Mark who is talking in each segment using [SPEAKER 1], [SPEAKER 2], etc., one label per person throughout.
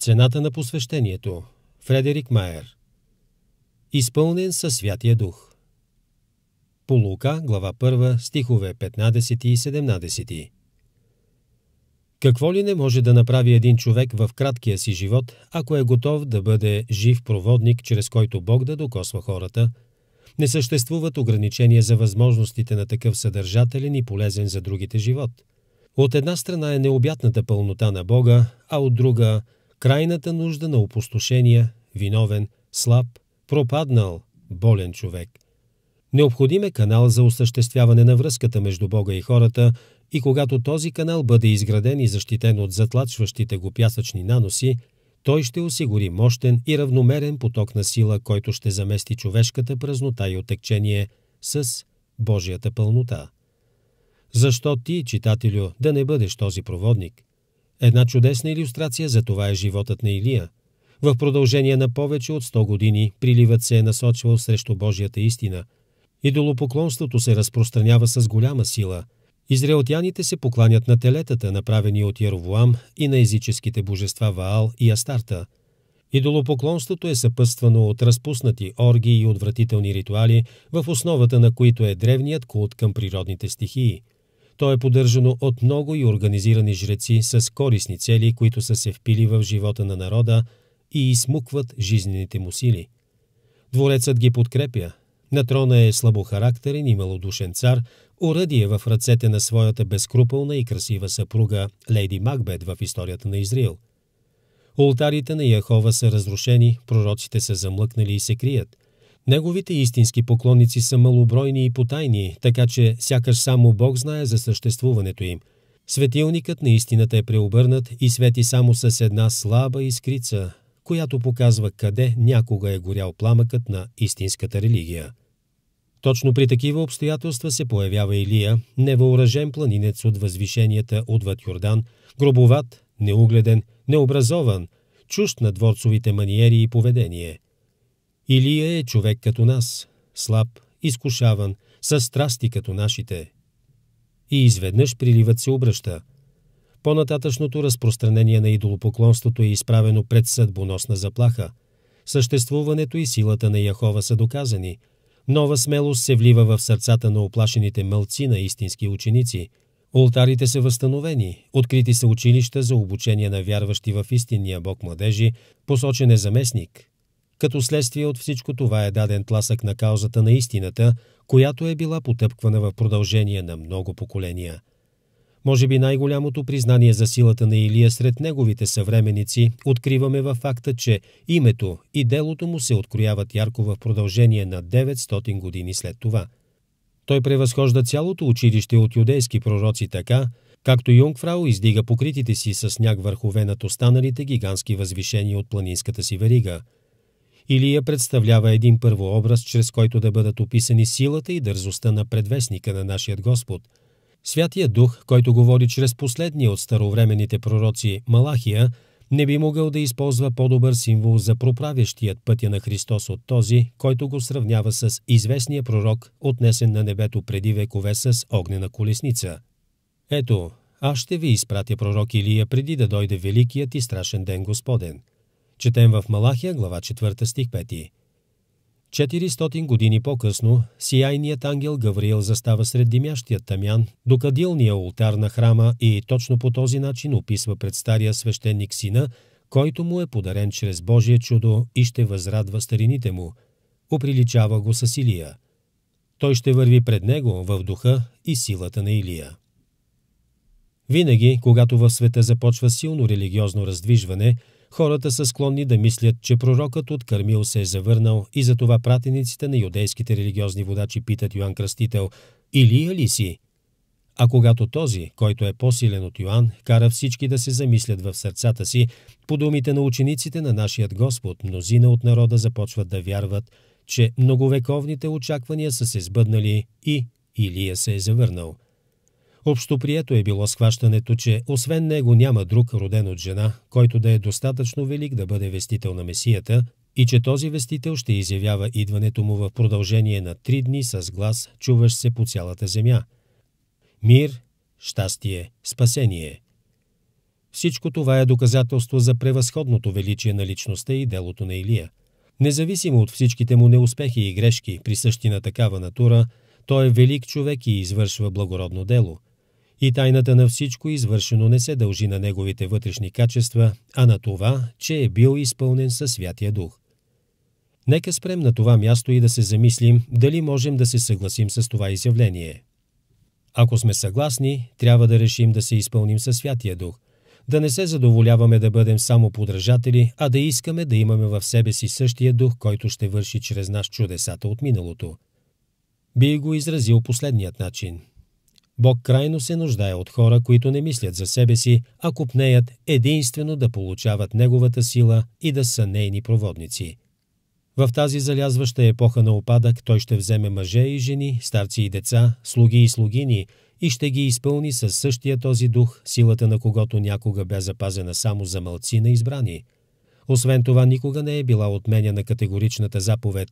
[SPEAKER 1] Цената на посвещението. Фредерик Майер. Изпълнен със Святия Дух. Полука, глава 1, стихове 15 и 17. Какво ли не може да направи един човек в краткия си живот, ако е готов да бъде жив проводник, чрез който Бог да докосва хората? Не съществуват ограничения за възможностите на такъв съдържателен и полезен за другите живот. От една страна е необятната пълнота на Бога, а от друга – крайната нужда на опустошения, виновен, слаб, пропаднал, болен човек. Необходим е канал за осъществяване на връзката между Бога и хората и когато този канал бъде изграден и защитен от затлачващите го пясъчни наноси, той ще осигури мощен и равномерен поток на сила, който ще замести човешката празнота и отекчение с Божията пълнота. Защо ти, читателю, да не бъдеш този проводник – Една чудесна иллюстрация за това е животът на Илия. В продължение на повече от 100 години приливът се е насочвал срещу Божията истина. Идолопоклонството се разпространява с голяма сила. Израелтяните се покланят на телетата, направени от Яровоам и на езическите божества Ваал и Астарта – Идолопоклонството е съпъствано от разпуснати оргии и отвратителни ритуали, в основата на които е древният култ към природните стихии. То е поддържано от много и организирани жреци с корисни цели, които са се впили в живота на народа и измукват жизнените му сили. Дворецът ги подкрепя. На трона е слабохарактерен и малодушен цар, оръдие в ръцете на своята безкрупълна и красива съпруга Лейди Макбет в историята на Израил. Ултарите на Яхова са разрушени, пророците са замлъкнали и се крият. Неговите истински поклонници са малобройни и потайни, така че сякаш само Бог знае за съществуването им. Светилникът на истината е преобърнат и свети само с една слаба искрица, която показва къде някога е горял пламъкът на истинската религия. Точно при такива обстоятелства се появява Илия, невъоръжен планинец от възвишенията отвъд Йордан, гробоват, неугледен, необразован, чущ на дворцовите маниери и поведение – Илия е човек като нас, слаб, изкушаван, с страсти като нашите. И изведнъж приливът се обръща. По-нататъчното разпространение на идолопоклонството е изправено пред съдбоносна заплаха. Съществуването и силата на Яхова са доказани. Нова смелост се влива в сърцата на оплашените мълци на истински ученици – Олтарите са възстановени, открити са училища за обучение на вярващи в истинния Бог младежи, посочен е заместник, като следствие от всичко това е даден тласък на каузата на истината, която е била потъпквана в продължение на много поколения. Може би най-голямото признание за силата на Илия сред неговите съвременици откриваме във факта, че името и делото му се открояват ярко в продължение на 900 години след това. Той превъзхожда цялото училище от юдейски пророци така, както Юнгфрау издига покритите си с сняг върхове над останалите гигантски възвишения от планинската си верига – Илия представлява един първообраз, чрез който да бъдат описани силата и дързостта на предвестника на нашия Господ. Святия Дух, който говори чрез последния от старовременните пророци Малахия, не би могъл да използва по-добър символ за проправящият пътя на Христос от този, който го сравнява с известния пророк, отнесен на небето преди векове с огнена колесница. Ето, аз ще ви изпратя пророк Илия преди да дойде великият и страшен ден Господен – Четем в Малахия, глава 4, стих 5. 400 години по-късно сияйният ангел Гавриил застава сред димящия тамян до кадилния ултар на храма и точно по този начин описва пред стария свещеник сина, който му е подарен чрез Божие чудо и ще възрадва старините му. Оприличава го с Илия. Той ще върви пред него в духа и силата на Илия. Винаги, когато в света започва силно религиозно раздвижване – Хората са склонни да мислят, че пророкът от Кармил се е завърнал и затова пратениците на юдейските религиозни водачи питат Йоанн Кръстител «Илия ли си?» А когато този, който е по-силен от Йоанн, кара всички да се замислят в сърцата си, по думите на учениците на нашият Господ, мнозина от народа започват да вярват, че многовековните очаквания са се сбъднали и Илия се е завърнал – Общоприето е било схващането, че освен него няма друг роден от жена, който да е достатъчно велик да бъде вестител на Месията и че този вестител ще изявява идването му в продължение на три дни с глас, чуваш се по цялата земя. Мир, щастие, спасение. Всичко това е доказателство за превъзходното величие на личността и делото на Илия. Независимо от всичките му неуспехи и грешки, присъщи на такава натура, той е велик човек и извършва благородно дело – и тайната на всичко извършено не се дължи на неговите вътрешни качества, а на това, че е бил изпълнен със Святия Дух. Нека спрем на това място и да се замислим дали можем да се съгласим с това изявление. Ако сме съгласни, трябва да решим да се изпълним със Святия Дух, да не се задоволяваме да бъдем само подражатели, а да искаме да имаме в себе си същия дух, който ще върши чрез нас чудесата от миналото. Би го изразил последният начин – Бог крайно се нуждае от хора, които не мислят за себе си, а купнеят единствено да получават Неговата сила и да са нейни проводници. В тази залязваща епоха на опадък той ще вземе мъже и жени, старци и деца, слуги и слугини и ще ги изпълни със същия този дух, силата на когото някога бе запазена само за мълци на избрани. Освен това, никога не е била отменяна категоричната заповед,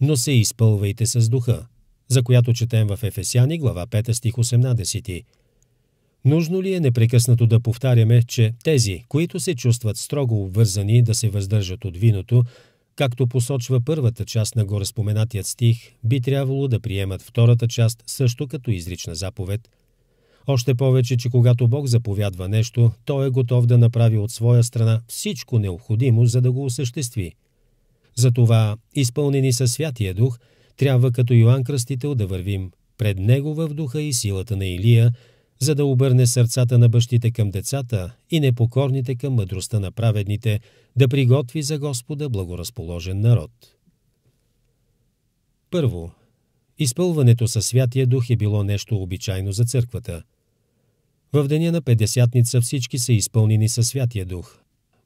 [SPEAKER 1] но се изпълвайте с духа за която четем в Ефесяни, глава 5, стих 18. Нужно ли е непрекъснато да повтаряме, че тези, които се чувстват строго обвързани да се въздържат от виното, както посочва първата част на гореспоменатият стих, би трябвало да приемат втората част също като изрична заповед. Още повече, че когато Бог заповядва нещо, Той е готов да направи от своя страна всичко необходимо, за да го осъществи. Затова, изпълнени със Святия Дух – трябва като Йоанн Кръстител да вървим пред него в духа и силата на Илия, за да обърне сърцата на бащите към децата и непокорните към мъдростта на праведните, да приготви за Господа благоразположен народ. Първо, изпълването със Святия Дух е било нещо обичайно за църквата. В деня на Педесятница всички са изпълнени със Святия Дух.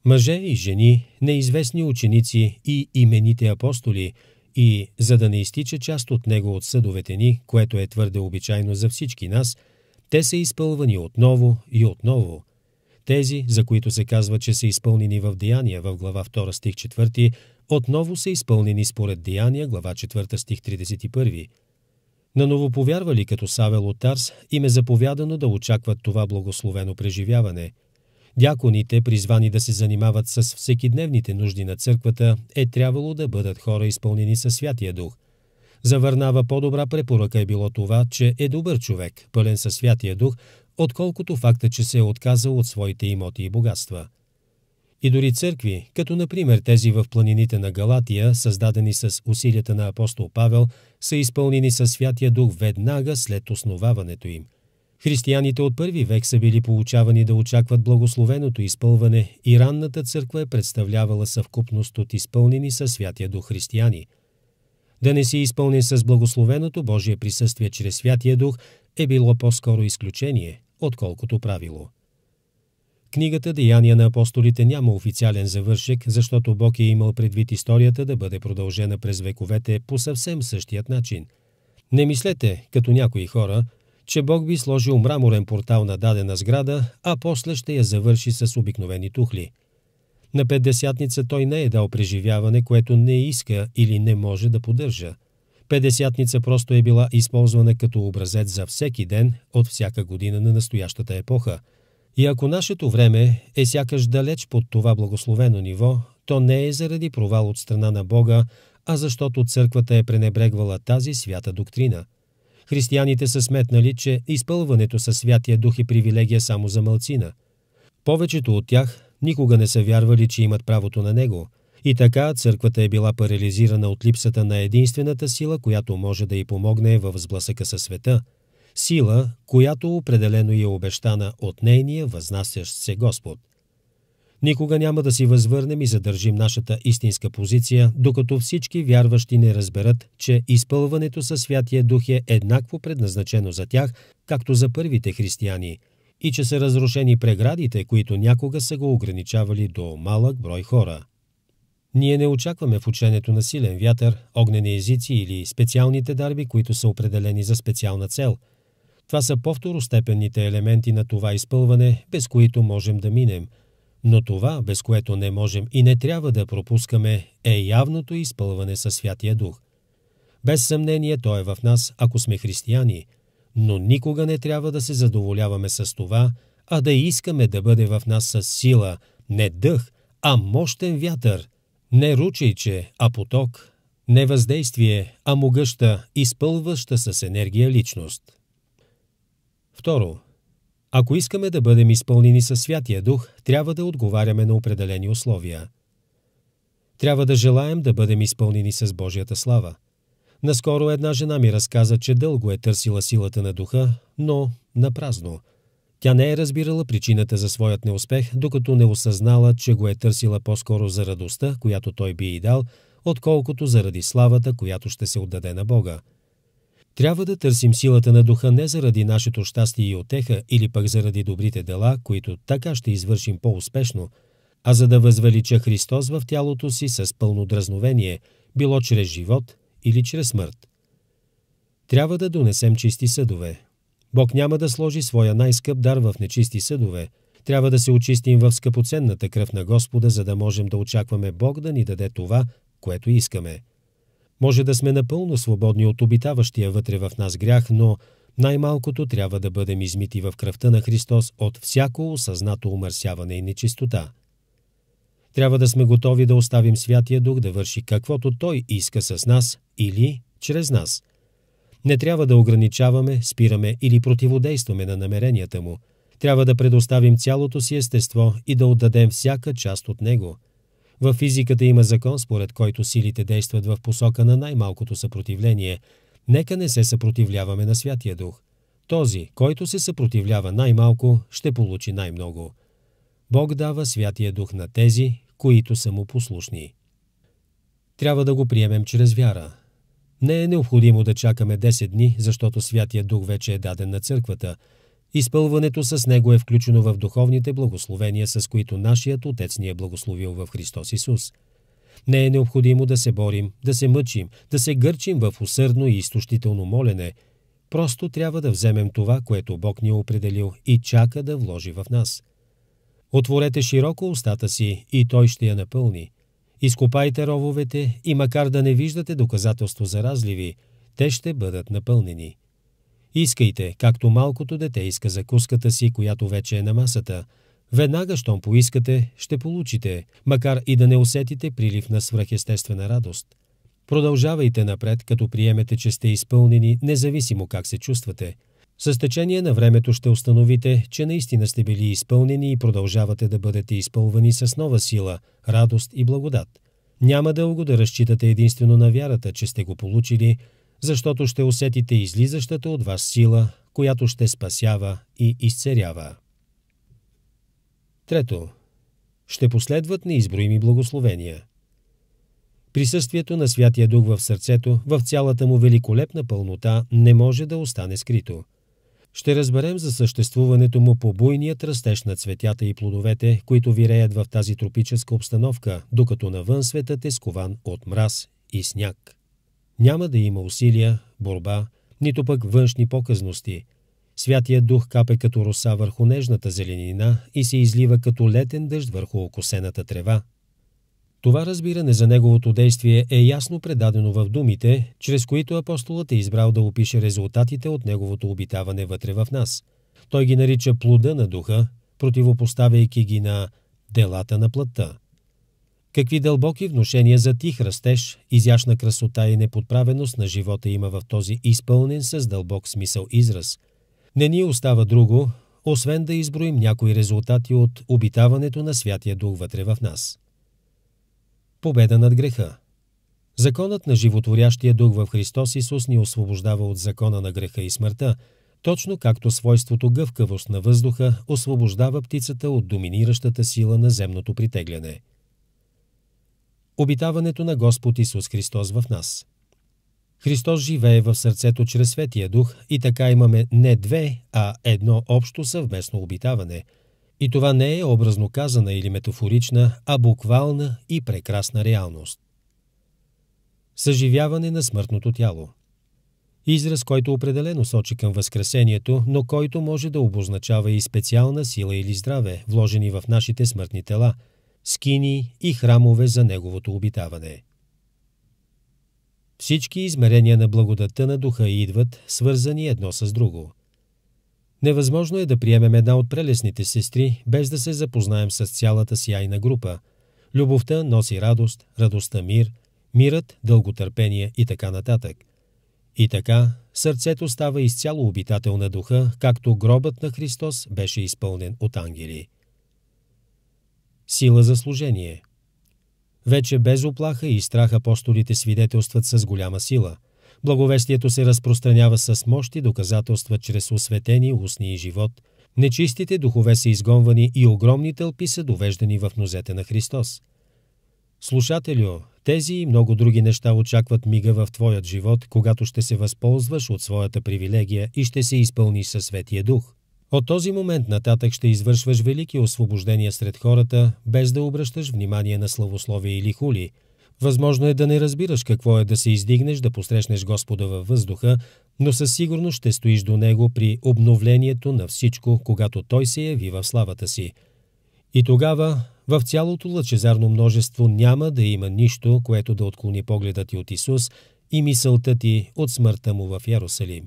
[SPEAKER 1] Мъже и жени, неизвестни ученици и имените апостоли – и за да не изтича част от него от съдовете ни, което е твърде обичайно за всички нас, те са изпълвани отново и отново. Тези, за които се казва, че са изпълнени в Деяния в глава 2 стих 4, отново са изпълнени според Деяния глава 4 стих 31. На новоповярвали като Савел от Тарс им е заповядано да очакват това благословено преживяване – Дяконите, призвани да се занимават с всекидневните нужди на църквата, е трябвало да бъдат хора изпълнени със Святия Дух. Завърнава по-добра препоръка е било това, че е добър човек, пълен със Святия Дух, отколкото факта, че се е отказал от своите имоти и богатства. И дори църкви, като например тези в планините на Галатия, създадени с усилията на апостол Павел, са изпълнени със Святия Дух веднага след основаването им – Християните от първи век са били получавани да очакват благословеното изпълване и ранната църква е представлявала съвкупност от изпълнени със Святия Дух християни. Да не си изпълнен с благословеното Божие присъствие чрез Святия Дух е било по-скоро изключение, отколкото правило. Книгата «Деяния на апостолите» няма официален завършек, защото Бог е имал предвид историята да бъде продължена през вековете по съвсем същият начин. Не мислете, като някои хора – че Бог би сложил мраморен портал на дадена сграда, а после ще я завърши с обикновени тухли. На петдесятница той не е дал преживяване, което не иска или не може да поддържа. Петдесятница просто е била използвана като образец за всеки ден от всяка година на настоящата епоха. И ако нашето време е сякаш далеч под това благословено ниво, то не е заради провал от страна на Бога, а защото църквата е пренебрегвала тази свята доктрина – християните са сметнали, че изпълването със Святия Дух е привилегия само за мълцина. Повечето от тях никога не са вярвали, че имат правото на него. И така църквата е била парализирана от липсата на единствената сила, която може да й помогне в сблъсъка със света. Сила, която определено й е обещана от нейния възнасящ се Господ – Никога няма да си възвърнем и задържим нашата истинска позиция, докато всички вярващи не разберат, че изпълването със Святия Дух е еднакво предназначено за тях, както за първите християни, и че са разрушени преградите, които някога са го ограничавали до малък брой хора. Ние не очакваме в ученето на силен вятър, огнени езици или специалните дарби, които са определени за специална цел. Това са повторостепенните елементи на това изпълване, без които можем да минем – но това, без което не можем и не трябва да пропускаме, е явното изпълване със Святия Дух. Без съмнение Той е в нас, ако сме християни, но никога не трябва да се задоволяваме с това, а да искаме да бъде в нас с сила, не дъх, а мощен вятър, не ручейче, а поток, не въздействие, а могъща, изпълваща с енергия личност. Второ, ако искаме да бъдем изпълнени със Святия Дух, трябва да отговаряме на определени условия. Трябва да желаем да бъдем изпълнени с Божията слава. Наскоро една жена ми разказа, че дълго е търсила силата на духа, но на празно. Тя не е разбирала причината за своят неуспех, докато не осъзнала, че го е търсила по-скоро за радостта, която той би и дал, отколкото заради славата, която ще се отдаде на Бога – трябва да търсим силата на духа не заради нашето щастие и отеха или пък заради добрите дела, които така ще извършим по-успешно, а за да възвелича Христос в тялото си с пълно дразновение, било чрез живот или чрез смърт. Трябва да донесем чисти съдове. Бог няма да сложи своя най-скъп дар в нечисти съдове. Трябва да се очистим в скъпоценната кръв на Господа, за да можем да очакваме Бог да ни даде това, което искаме – може да сме напълно свободни от обитаващия вътре в нас грях, но най-малкото трябва да бъдем измити в кръвта на Христос от всяко осъзнато умърсяване и нечистота. Трябва да сме готови да оставим Святия Дух да върши каквото Той иска с нас или чрез нас. Не трябва да ограничаваме, спираме или противодействаме на намеренията Му. Трябва да предоставим цялото си естество и да отдадем всяка част от Него – в физиката има закон, според който силите действат в посока на най-малкото съпротивление. Нека не се съпротивляваме на Святия Дух. Този, който се съпротивлява най-малко, ще получи най-много. Бог дава Святия Дух на тези, които са му послушни. Трябва да го приемем чрез вяра. Не е необходимо да чакаме 10 дни, защото Святия Дух вече е даден на църквата – Изпълването с него е включено в духовните благословения, с които нашият Отец ни е благословил в Христос Исус. Не е необходимо да се борим, да се мъчим, да се гърчим в усърдно и изтощително молене. Просто трябва да вземем това, което Бог ни е определил и чака да вложи в нас. Отворете широко устата си и Той ще я напълни. Изкопайте рововете и макар да не виждате доказателство за разливи, те ще бъдат напълнени. Искайте, както малкото дете иска закуската си, която вече е на масата. Веднага, щом поискате, ще получите, макар и да не усетите прилив на свръхестествена радост. Продължавайте напред, като приемете, че сте изпълнени, независимо как се чувствате. С течение на времето ще установите, че наистина сте били изпълнени и продължавате да бъдете изпълвани с нова сила, радост и благодат. Няма дълго да разчитате единствено на вярата, че сте го получили, защото ще усетите излизащата от вас сила, която ще спасява и изцерява. Трето. Ще последват неизброими благословения. Присъствието на Святия Дух в сърцето, в цялата му великолепна пълнота, не може да остане скрито. Ще разберем за съществуването му по буйният растеж на цветята и плодовете, които виреят в тази тропическа обстановка, докато навън светът е скован от мраз и сняг. Няма да има усилия, борба, нито пък външни показности. Святия дух капе като роса върху нежната зеленина и се излива като летен дъжд върху окосената трева. Това разбиране за неговото действие е ясно предадено в думите, чрез които апостолът е избрал да опише резултатите от неговото обитаване вътре в нас. Той ги нарича плода на духа, противопоставяйки ги на делата на плътта. Какви дълбоки вношения за тих растеж, изящна красота и неподправеност на живота има в този изпълнен с дълбок смисъл израз. Не ни остава друго, освен да изброим някои резултати от обитаването на Святия Дух вътре в нас. Победа над греха Законът на животворящия дух в Христос Исус ни освобождава от закона на греха и смъртта, точно както свойството гъвкавост на въздуха освобождава птицата от доминиращата сила на земното притегляне – обитаването на Господ Исус Христос в нас. Христос живее в сърцето чрез Светия Дух и така имаме не две, а едно общо съвместно обитаване. И това не е образно казана или метафорична, а буквална и прекрасна реалност. Съживяване на смъртното тяло Израз, който определено сочи към Възкресението, но който може да обозначава и специална сила или здраве, вложени в нашите смъртни тела – скини и храмове за неговото обитаване. Всички измерения на благодата на духа идват, свързани едно с друго. Невъзможно е да приемем една от прелесните сестри, без да се запознаем с цялата сияйна група. Любовта носи радост, радостта мир, мирът дълготърпение и така нататък. И така, сърцето става изцяло обитател на духа, както гробът на Христос беше изпълнен от ангели сила за служение. Вече без оплаха и страх апостолите свидетелстват с голяма сила. Благовестието се разпространява с мощи доказателства чрез осветени устни и живот. Нечистите духове са изгонвани и огромни тълпи са довеждани в нозете на Христос. Слушателю, тези и много други неща очакват мига в твоят живот, когато ще се възползваш от своята привилегия и ще се изпълни със Светия Дух – от този момент нататък ще извършваш велики освобождения сред хората, без да обръщаш внимание на славословие или хули. Възможно е да не разбираш какво е да се издигнеш, да посрещнеш Господа във въздуха, но със сигурност ще стоиш до Него при обновлението на всичко, когато Той се яви в славата си. И тогава в цялото лъчезарно множество няма да има нищо, което да отклони погледа ти от Исус и мисълта ти от смъртта му в Ярусалим.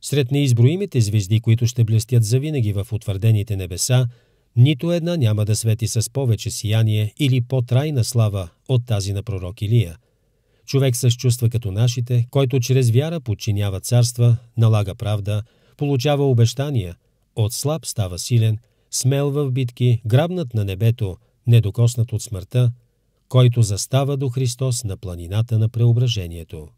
[SPEAKER 1] Сред неизброимите звезди, които ще блестят завинаги в утвърдените небеса, нито една няма да свети с повече сияние или по-трайна слава от тази на пророк Илия. Човек с чувства като нашите, който чрез вяра подчинява царства, налага правда, получава обещания, от слаб става силен, смел в битки, грабнат на небето, недокоснат от смъртта, който застава до Христос на планината на преображението.